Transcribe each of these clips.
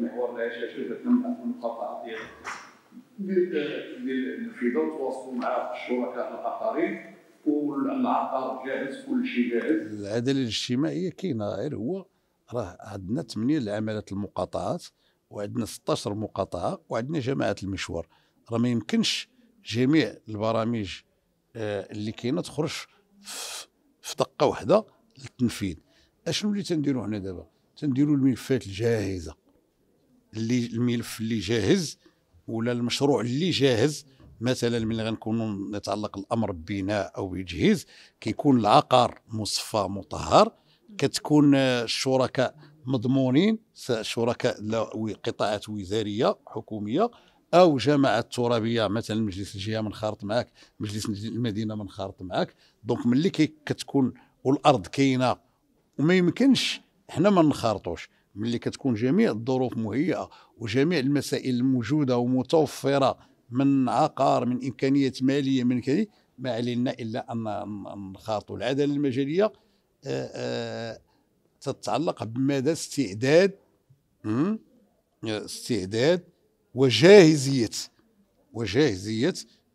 محور العيش تم المقاطعة ديال النفيذه وتواصلوا مع الشركاء الاخرين والعقار جاهز كل شيء جاهز العداله الاجتماعيه كاينه غير هو راه عندنا 8 العملات المقاطعات وعندنا 16 مقاطعه وعندنا جماعه المشوار راه ما يمكنش جميع البرامج آه، اللي كاينه تخرج في دقه واحده للتنفيذ اشنو اللي تنديروا حنا دابا تنديروا الملفات الجاهزه اللي الملف اللي جاهز ولا المشروع اللي جاهز مثلا ملي غنكونوا يتعلق الامر ببناء او بتجهيز كيكون العقار مصفى مطهر كتكون الشركاء مضمونين شركاء قطاعات وزاريه حكوميه او جماعات ترابيه مثلا مجلس الجهه منخرط معك مجلس المدينه منخرط معك دونك ملي كتكون والارض كاينه وما يمكنش حنا ما نخرطوش ملي كتكون جميع الظروف مهيئه وجميع المسائل الموجوده ومتوفره من عقار من امكانيات ماليه من كذا ما علينا الا ان نخاطوا العداله المجاليه آه، آه، تتعلق بمدى استعداد استعداد وجاهزيه وجاهزيه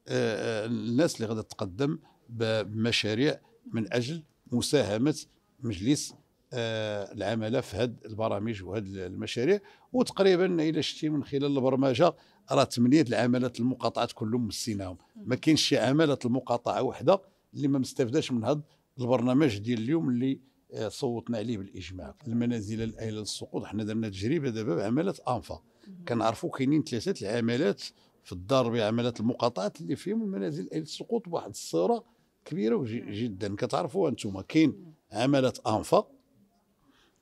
آه، الناس اللي غادي تقدم بمشاريع من اجل مساهمه مجلس آه، العمل في هذه البرامج وهذه المشاريع وتقريبا الى شتي من خلال البرمجه راه ثمانيه العملات المقاطعات كلهم مسيناهم ما كاينش شي عملات المقاطعه وحده اللي ما مستافداش من هذا البرنامج ديال اليوم اللي آه، صوتنا عليه بالاجماع المنازل الايله للسقوط حنا درنا تجربه دابا بعملات انفا كنعرفوا كاينين ثلاثه العملات في الدار بعملات المقاطعات اللي فيهم المنازل الايله للسقوط بواحد الصوره كبيره جدا كتعرفوها انتم كاين عملات انفا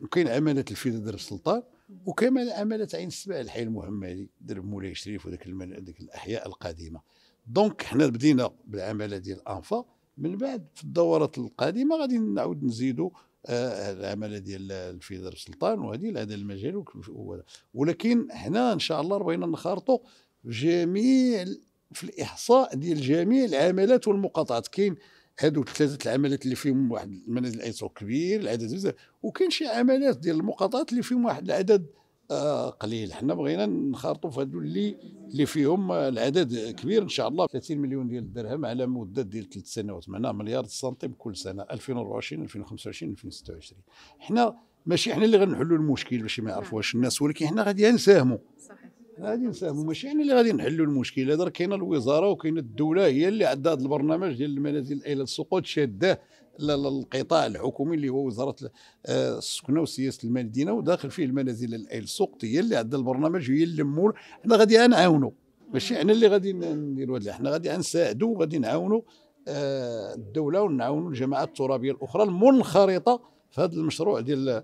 وكاين عماله الفيل درب السلطان وكما عماله عين السبع الحي المحمدي درب مولاي شريف وذاك ذاك الاحياء القديمه دونك حنا بدينا بالعماله ديال الانفا من بعد في الدورات القادمه غادي نعاود نزيدوا آه العماله ديال الفيل السلطان وهذه هذا المجال ولكن حنا ان شاء الله بغينا نخرطوا جميع في الاحصاء ديال جميع العملات والمقاطعات كاين هادو ثلاثه العمليات اللي فيهم واحد المنازل الايسو كبير العدد بزاف وكاين شي عمليات ديال المقاطعات اللي فيهم واحد العدد آه، قليل حنا بغينا نخرطوا في هادو اللي اللي فيهم آه، العدد كبير ان شاء الله 30 مليون ديال الدرهم على مده ديال ثلاث سنوات معناها مليار سنتيم كل سنه 2024 2025 2026 حنا ماشي حنا اللي غنحلوا المشكل باش ما يعرفوهاش الناس ولكن حنا غادي نساهموا صحيح غادي نساهموا ماشي يعني اللي غادي نحلوا المشكل هذا راه كاينه الوزاره وكاينه الدوله هي اللي عندها هذا البرنامج ديال المنازل الى السقوط شاده للقطاع الحكومي اللي هو وزاره آه، السكنه وسياسه المدينه وداخل فيه المنازل الاله السقط هي اللي عندها البرنامج هي اللي مول حنا غادي نعاونوا ماشي احنا يعني اللي غادي نديروا هذا حنا غادي نساعدوا وغادي نعاونوا آه، الدوله ونعاونوا الجماعات الترابيه الاخرى المنخرطه في هذا المشروع ديال